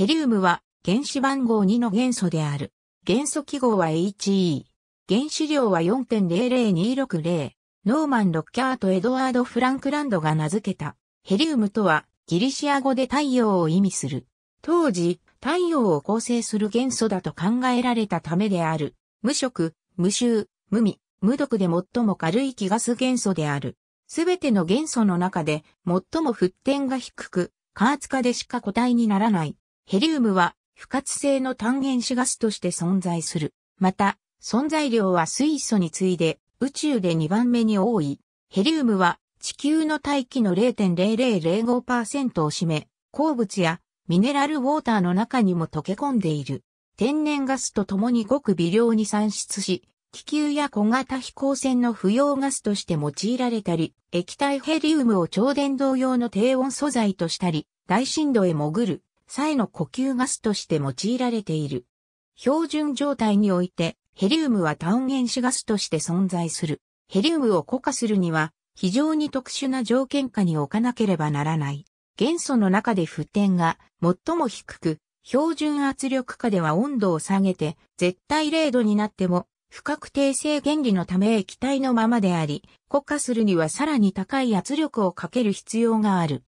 ヘリウムは原子番号2の元素である。元素記号は HE。原子量は4.00260。ノーマン・ロッキャーとエドワード・フランクランドが名付けた。ヘリウムとはギリシア語で太陽を意味する。当時、太陽を構成する元素だと考えられたためである。無色、無臭、無味、無毒で最も軽い気ガス元素である。すべての元素の中で最も沸点が低く、加圧化でしか固体にならない。ヘリウムは不活性の単原子ガスとして存在する。また、存在量は水素に次いで宇宙で2番目に多い。ヘリウムは地球の大気の0.0005%を占め、鉱物やミネラルウォーターの中にも溶け込んでいる。天然ガスと共にごく微量に産出し、気球や小型飛行船の不要ガスとして用いられたり、液体ヘリウムを超電導用の低温素材としたり、大深度へ潜る際の呼吸ガスとして用いられている。標準状態において、ヘリウムは単原子ガスとして存在する。ヘリウムを固化するには、非常に特殊な条件下に置かなければならない。元素の中で沸点が最も低く、標準圧力下では温度を下げて、絶対0度になっても、不確定性原理のため液体のままであり、固化するにはさらに高い圧力をかける必要がある。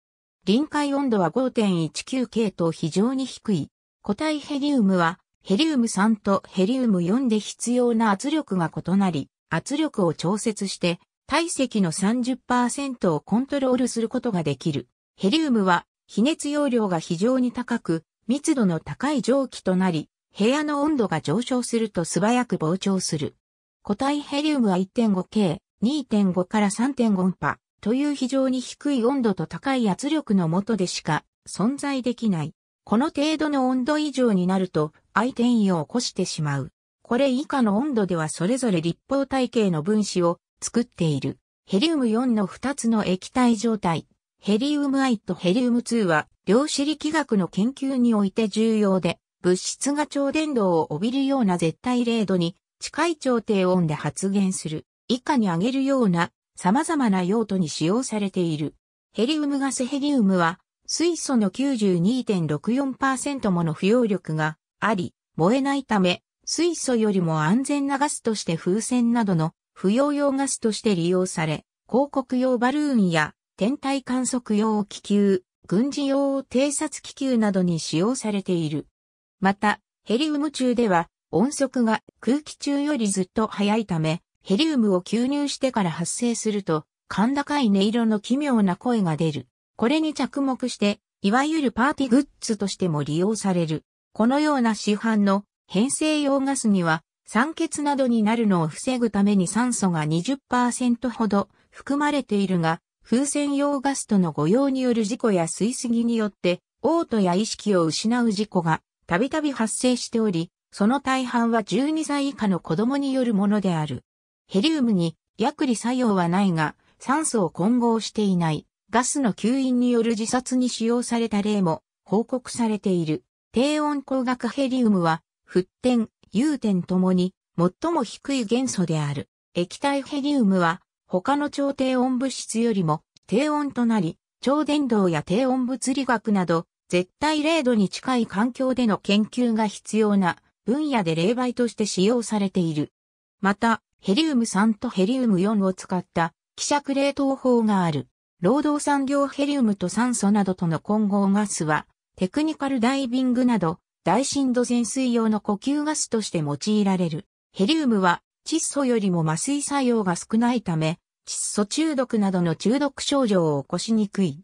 臨界温度は 5.19K と非常に低い。固体ヘリウムは、ヘリウム3とヘリウム4で必要な圧力が異なり、圧力を調節して、体積の30%をコントロールすることができる。ヘリウムは、比熱容量が非常に高く、密度の高い蒸気となり、部屋の温度が上昇すると素早く膨張する。固体ヘリウムは 1.5K、2.5から3.5ンパ、という非常に低い温度と高い圧力のもとでしか存在できない。この程度の温度以上になると相転移を起こしてしまう。これ以下の温度ではそれぞれ立方体系の分子を作っている。ヘリウム4の2つの液体状態、ヘリウム I とヘリウム2は量子力学の研究において重要で、物質が超電導を帯びるような絶対零度に近い超低温で発現する。以下に挙げるような様々な用途に使用されている。ヘリウムガスヘリウムは水素の92.64%もの不要力があり、燃えないため、水素よりも安全なガスとして風船などの不要用ガスとして利用され、広告用バルーンや天体観測用気球、軍事用偵察気球などに使用されている。また、ヘリウム中では音速が空気中よりずっと速いため、ヘリウムを吸入してから発生すると、甲高い音色の奇妙な声が出る。これに着目して、いわゆるパーティグッズとしても利用される。このような市販の変性用ガスには、酸欠などになるのを防ぐために酸素が20%ほど含まれているが、風船用ガスとの誤用による事故や吸いすぎによって、嘔吐や意識を失う事故がたびたび発生しており、その大半は12歳以下の子供によるものである。ヘリウムに薬理作用はないが、酸素を混合していないガスの吸引による自殺に使用された例も報告されている。低温光学ヘリウムは、沸点、融点ともに最も低い元素である。液体ヘリウムは他の超低温物質よりも低温となり、超伝導や低温物理学など絶対0度に近い環境での研究が必要な分野で例媒として使用されている。また、ヘリウム3とヘリウム4を使った希釈冷凍法がある。労働産業ヘリウムと酸素などとの混合ガスは、テクニカルダイビングなど、大深度潜水用の呼吸ガスとして用いられる。ヘリウムは、窒素よりも麻酔作用が少ないため、窒素中毒などの中毒症状を起こしにくい。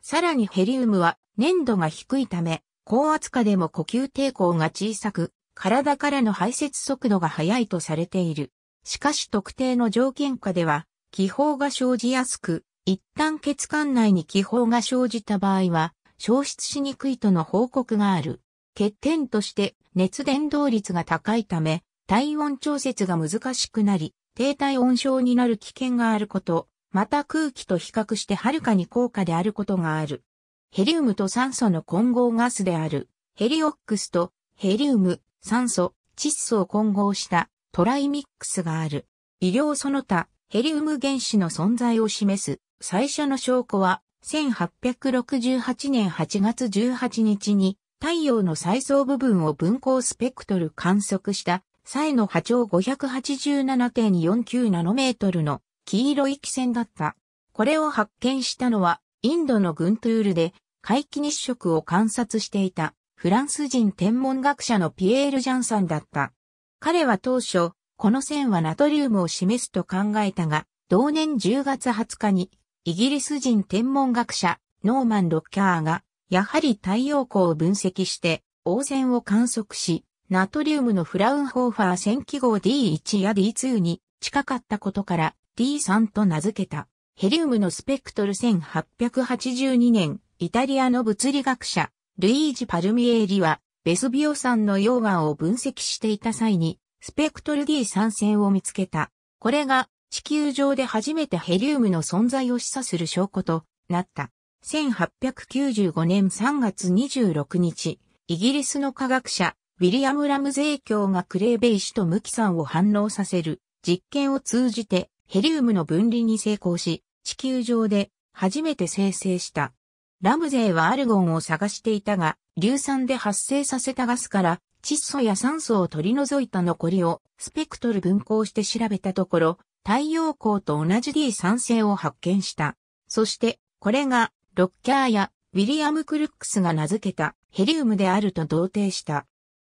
さらにヘリウムは粘度が低いため、高圧下でも呼吸抵抗が小さく、体からの排泄速度が速いとされている。しかし特定の条件下では、気泡が生じやすく、一旦血管内に気泡が生じた場合は、消失しにくいとの報告がある。欠点として熱伝導率が高いため、体温調節が難しくなり、低体温症になる危険があること、また空気と比較してはるかに高価であることがある。ヘリウムと酸素の混合ガスである、ヘリオックスとヘリウム、酸素、窒素を混合したトライミックスがある。医療その他、ヘリウム原子の存在を示す最初の証拠は、1868年8月18日に太陽の再層部分を分光スペクトル観測した際の波長587.49ナノメートルの黄色い気線だった。これを発見したのはインドのグントゥールで回帰日食を観察していたフランス人天文学者のピエール・ジャンさんだった。彼は当初、この線はナトリウムを示すと考えたが、同年10月20日に、イギリス人天文学者、ノーマン・ロッキャーが、やはり太陽光を分析して、応線を観測し、ナトリウムのフラウンホーファー線記号 D1 や D2 に近かったことから D3 と名付けた。ヘリウムのスペクトル1882年、イタリアの物理学者、ルイージ・パルミエーリは、ベスビオさんの溶岩を分析していた際に、スペクトル D 酸性を見つけた。これが地球上で初めてヘリウムの存在を示唆する証拠となった。1895年3月26日、イギリスの科学者、ウィリアム・ラムゼイ教がクレーベイ氏と無機酸を反応させる実験を通じてヘリウムの分離に成功し、地球上で初めて生成した。ラムゼイはアルゴンを探していたが、硫酸で発生させたガスから窒素や酸素を取り除いた残りをスペクトル分光して調べたところ、太陽光と同じ D 酸性を発見した。そして、これがロッキャーやウィリアム・クルックスが名付けたヘリウムであると同定した。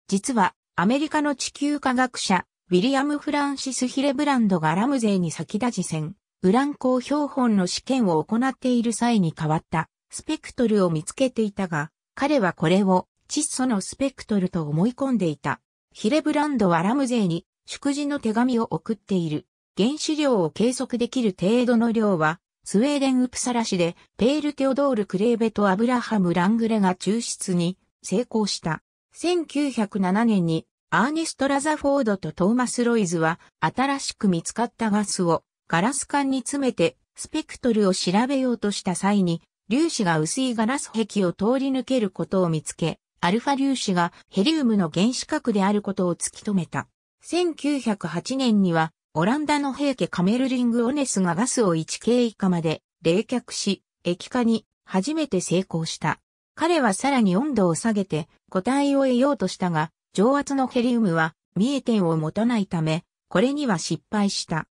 実は、アメリカの地球科学者、ウィリアム・フランシス・ヒレブランドがラムゼーに先立ち戦、ウラン鉱標本の試験を行っている際に変わったスペクトルを見つけていたが、彼はこれを窒素のスペクトルと思い込んでいた。ヒレブランドはラムゼイに祝辞の手紙を送っている。原子量を計測できる程度の量は、スウェーデンウプサラ市で、ペール・テオドール・クレーベとアブラハム・ラングレが抽出に成功した。1907年に、アーネスト・ラザフォードとトーマス・ロイズは、新しく見つかったガスをガラス管に詰めて、スペクトルを調べようとした際に、粒子が薄いガラス壁を通り抜けることを見つけ、アルファ粒子がヘリウムの原子核であることを突き止めた。1908年には、オランダの平家カメルリング・オネスがガスを 1K 以下まで冷却し、液化に初めて成功した。彼はさらに温度を下げて固体を得ようとしたが、上圧のヘリウムは見え点を持たないため、これには失敗した。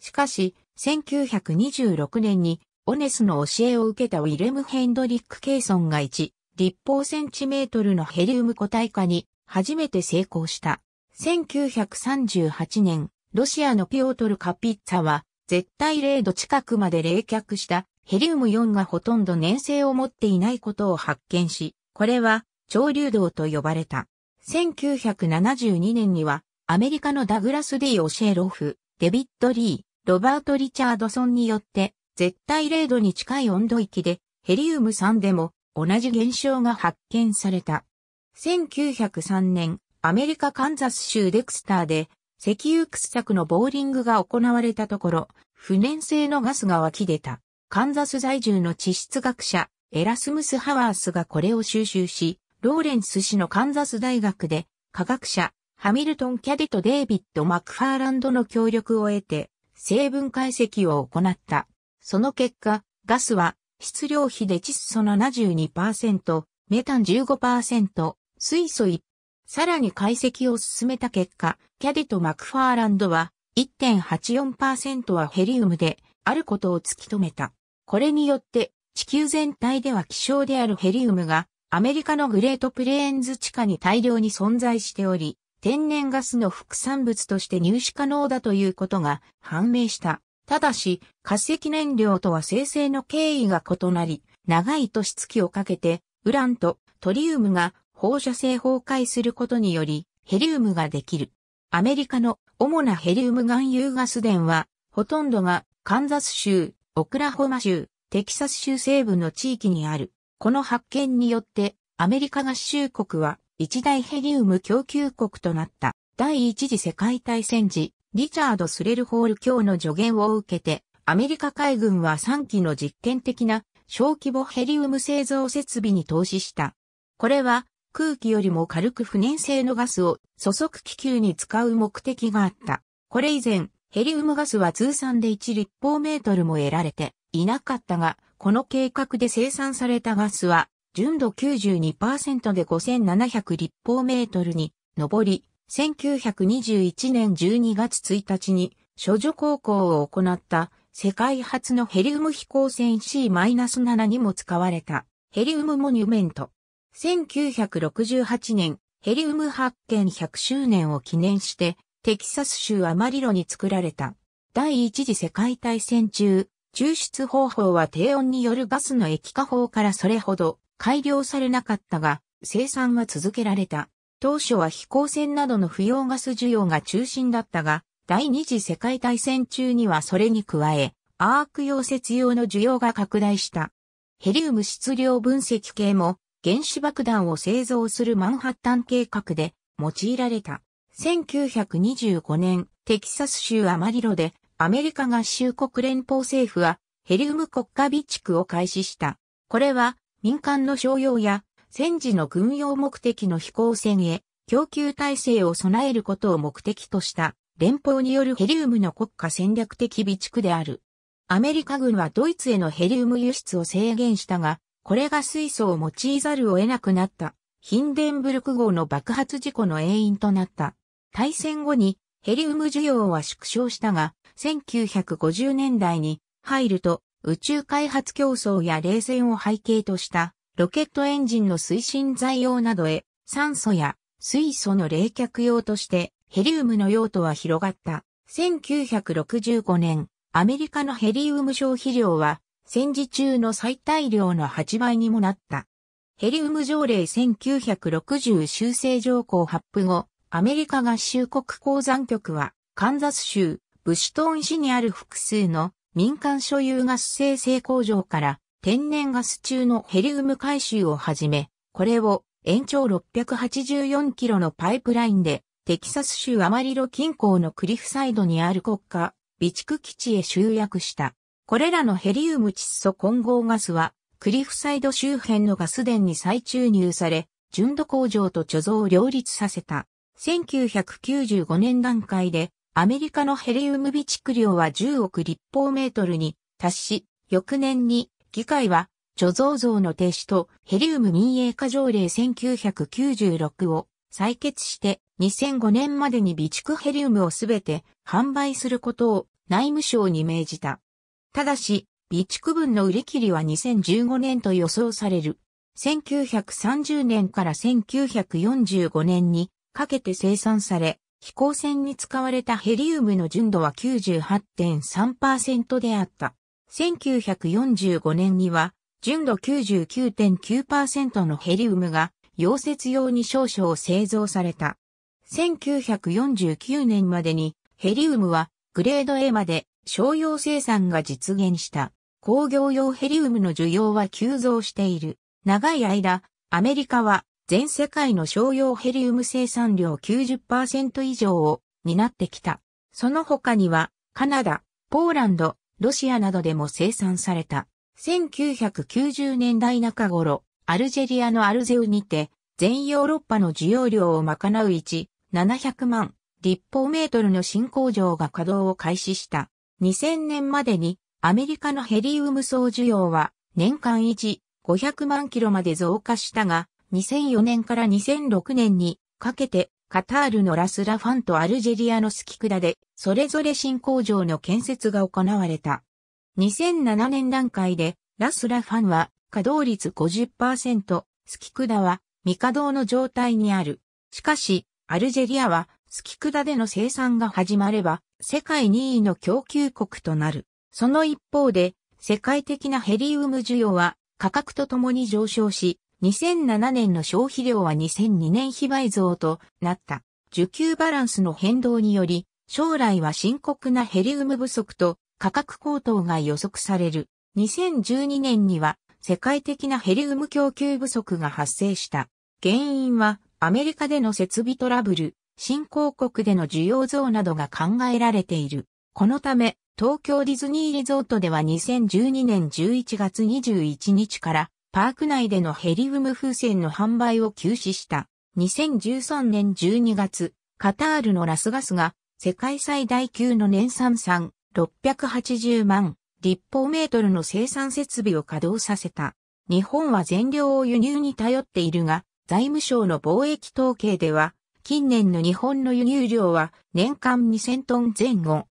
しかし、1926年にオネスの教えを受けたウィルム・ヘンドリック・ケイソンが1、立方センチメートルのヘリウム固体化に初めて成功した。1938年、ロシアのピオトル・カピッツァは、絶対0度近くまで冷却したヘリウム4がほとんど粘性を持っていないことを発見し、これは潮流動と呼ばれた。1972年には、アメリカのダグラス・ィ・オシェロフ、デビッド・リー、ロバート・リチャードソンによって、絶対0度に近い温度域で、ヘリウム3でも同じ現象が発見された。1903年、アメリカカンザス州デクスターで、石油掘削のボーリングが行われたところ、不燃性のガスが湧き出た。カンザス在住の地質学者、エラスムス・ハワースがこれを収集し、ローレンス氏のカンザス大学で、科学者、ハミルトン・キャディとデイビッド・マクファーランドの協力を得て、成分解析を行った。その結果、ガスは質量比で窒素72%、メタン15%、水素1。さらに解析を進めた結果、キャディとマクファーランドは1.84%はヘリウムであることを突き止めた。これによって地球全体では希少であるヘリウムがアメリカのグレートプレーンズ地下に大量に存在しており、天然ガスの副産物として入手可能だということが判明した。ただし、化石燃料とは生成の経緯が異なり、長い年月をかけて、ウランとトリウムが放射性崩壊することにより、ヘリウムができる。アメリカの主なヘリウム含有ガス田は、ほとんどがカンザス州、オクラホマ州、テキサス州西部の地域にある。この発見によって、アメリカ合衆国は一大ヘリウム供給国となった。第一次世界大戦時、リチャード・スレルホール卿の助言を受けて、アメリカ海軍は3機の実験的な小規模ヘリウム製造設備に投資した。これは空気よりも軽く不燃性のガスを素速気球に使う目的があった。これ以前、ヘリウムガスは通算で1立方メートルも得られていなかったが、この計画で生産されたガスは純度92%で5700立方メートルに上り、1921年12月1日に、処女航行を行った世界初のヘリウム飛行船 C-7 にも使われたヘリウムモニュメント。1968年、ヘリウム発見100周年を記念して、テキサス州アマリロに作られた。第一次世界大戦中、抽出方法は低温によるガスの液化法からそれほど改良されなかったが、生産は続けられた。当初は飛行船などの不要ガス需要が中心だったが、第二次世界大戦中にはそれに加え、アーク溶接用の需要が拡大した。ヘリウム質量分析系も原子爆弾を製造するマンハッタン計画で用いられた。1925年、テキサス州アマリロでアメリカ合衆国連邦政府はヘリウム国家備蓄を開始した。これは民間の商用や戦時の軍用目的の飛行船へ供給体制を備えることを目的とした連邦によるヘリウムの国家戦略的備蓄である。アメリカ軍はドイツへのヘリウム輸出を制限したが、これが水素を用いざるを得なくなったヒンデンブルク号の爆発事故の原因となった。大戦後にヘリウム需要は縮小したが、1950年代に入ると宇宙開発競争や冷戦を背景としたロケットエンジンの推進材用などへ、酸素や水素の冷却用として、ヘリウムの用途は広がった。1965年、アメリカのヘリウム消費量は、戦時中の最大量の8倍にもなった。ヘリウム条例1960修正条項発布後、アメリカ合衆国鉱山局は、カンザス州、ブシュトン市にある複数の民間所有ガス生成工場から天然ガス中のヘリウム回収をはじめ、これを延長684キロのパイプラインでテキサス州アマリロ近郊のクリフサイドにある国家備蓄基地へ集約した。これらのヘリウム窒素混合ガスはクリフサイド周辺のガス田に再注入され、純度向上と貯蔵を両立させた。1995年段階でアメリカのヘリウム備蓄量は10億立方メートルに達し、翌年に議会は、貯蔵像の停止とヘリウム民営化条例1996を採決して2005年までに備蓄ヘリウムをすべて販売することを内務省に命じた。ただし、備蓄分の売り切りは2015年と予想される。1930年から1945年にかけて生産され、飛行船に使われたヘリウムの純度は98.3%であった。1945年には、純度99.9%のヘリウムが、溶接用に少々製造された。1949年までに、ヘリウムは、グレード A まで商用生産が実現した。工業用ヘリウムの需要は急増している。長い間、アメリカは全世界の商用ヘリウム生産量90%以上を担ってきた。その他には、カナダ、ポーランド、ロシアなどでも生産された。1990年代中頃、アルジェリアのアルゼウにて、全ヨーロッパの需要量を賄う1、700万立方メートルの新工場が稼働を開始した。2000年までにアメリカのヘリウム総需要は年間1、500万キロまで増加したが、2004年から2006年にかけてカタールのラスラファンとアルジェリアのスキクダで、それぞれ新工場の建設が行われた。2007年段階で、ラスラファンは稼働率50%、スキクダは未稼働の状態にある。しかし、アルジェリアはスキクダでの生産が始まれば、世界2位の供給国となる。その一方で、世界的なヘリウム需要は価格とともに上昇し、2007年の消費量は2002年非倍増となった。需給バランスの変動により、将来は深刻なヘリウム不足と価格高騰が予測される。2012年には世界的なヘリウム供給不足が発生した。原因はアメリカでの設備トラブル、新興国での需要増などが考えられている。このため、東京ディズニーリゾートでは2012年11月21日からパーク内でのヘリウム風船の販売を休止した。2013年12月、カタールのラスガスが世界最大級の年産産680万立方メートルの生産設備を稼働させた。日本は全量を輸入に頼っているが、財務省の貿易統計では、近年の日本の輸入量は年間2000トン前後。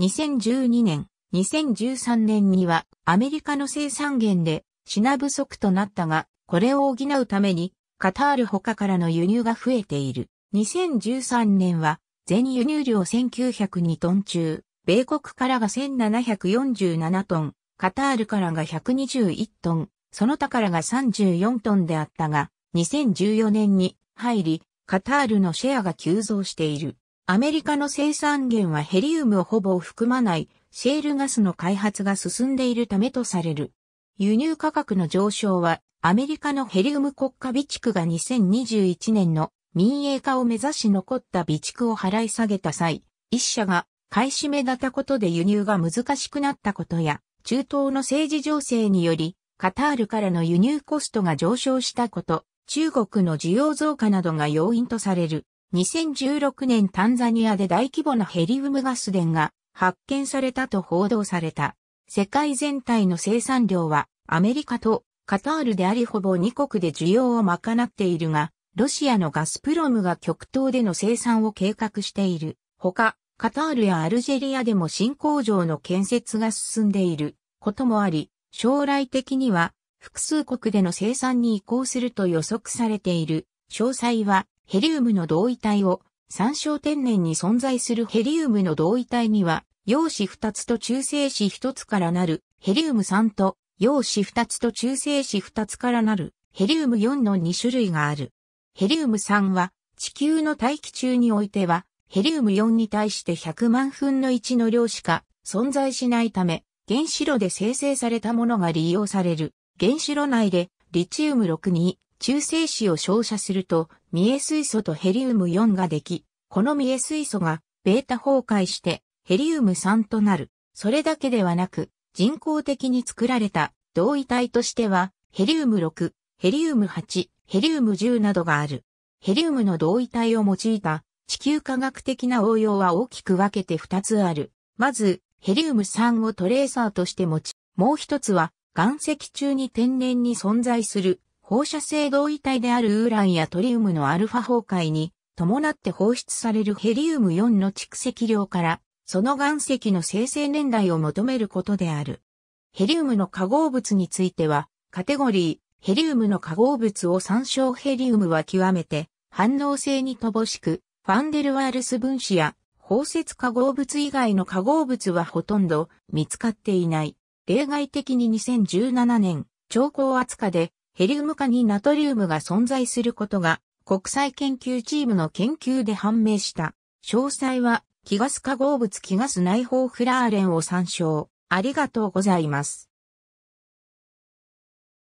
2012年、2013年にはアメリカの生産源で品不足となったが、これを補うために、カタール他からの輸入が増えている。2013年は、全輸入量1902トン中、米国からが1747トン、カタールからが121トン、その他からが34トンであったが、2014年に入り、カタールのシェアが急増している。アメリカの生産源はヘリウムをほぼ含まないシェールガスの開発が進んでいるためとされる。輸入価格の上昇は、アメリカのヘリウム国家備蓄が2021年の民営化を目指し残った備蓄を払い下げた際、一社が買い占めだったことで輸入が難しくなったことや、中東の政治情勢により、カタールからの輸入コストが上昇したこと、中国の需要増加などが要因とされる。2016年タンザニアで大規模なヘリウムガス田が発見されたと報道された。世界全体の生産量はアメリカとカタールでありほぼ2国で需要を賄っているが、ロシアのガスプロムが極東での生産を計画している。ほか、カタールやアルジェリアでも新工場の建設が進んでいることもあり、将来的には複数国での生産に移行すると予測されている。詳細はヘリウムの同位体を参照天然に存在するヘリウムの同位体には陽子二つと中性子一つからなるヘリウム3と陽子二つと中性子二つからなるヘリウム4の二種類がある。ヘリウム3は地球の大気中においてはヘリウム4に対して100万分の1の量しか存在しないため原子炉で生成されたものが利用される。原子炉内でリチウム6に中性子を照射すると、ミエ水素とヘリウム4ができ、このミエ水素がベータ崩壊してヘリウム酸となる。それだけではなく、人工的に作られた同位体としては、ヘリウム6、ヘリウム8、ヘリウム10などがある。ヘリウムの同位体を用いた地球科学的な応用は大きく分けて2つある。まず、ヘリウム酸をトレーサーとして持ち、もう一つは、岩石中に天然に存在する放射性同位体であるウーランやトリウムのアルファ崩壊に伴って放出されるヘリウム4の蓄積量からその岩石の生成年代を求めることである。ヘリウムの化合物については、カテゴリー、ヘリウムの化合物を参照ヘリウムは極めて反応性に乏しく、ファンデルワールス分子や包摂化合物以外の化合物はほとんど見つかっていない。例外的に2017年、超高圧化でヘリウム化にナトリウムが存在することが国際研究チームの研究で判明した。詳細は気ガス化合物気ガス内包フラーレンを参照。ありがとうございます。